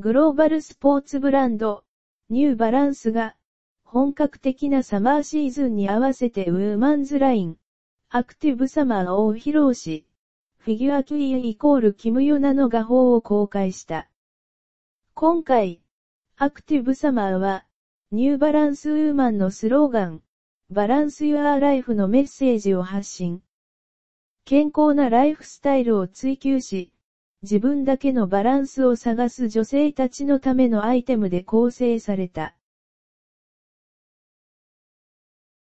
グローバルスポーツブランド、ニューバランスが、本格的なサマーシーズンに合わせてウーマンズライン、アクティブサマーを披露し、フィギュアキーイコールキムヨナの画法を公開した。今回、アクティブサマーは、ニューバランスウーマンのスローガン、バランスユアーライフのメッセージを発信。健康なライフスタイルを追求し、自分だけのバランスを探す女性たちのためのアイテムで構成された。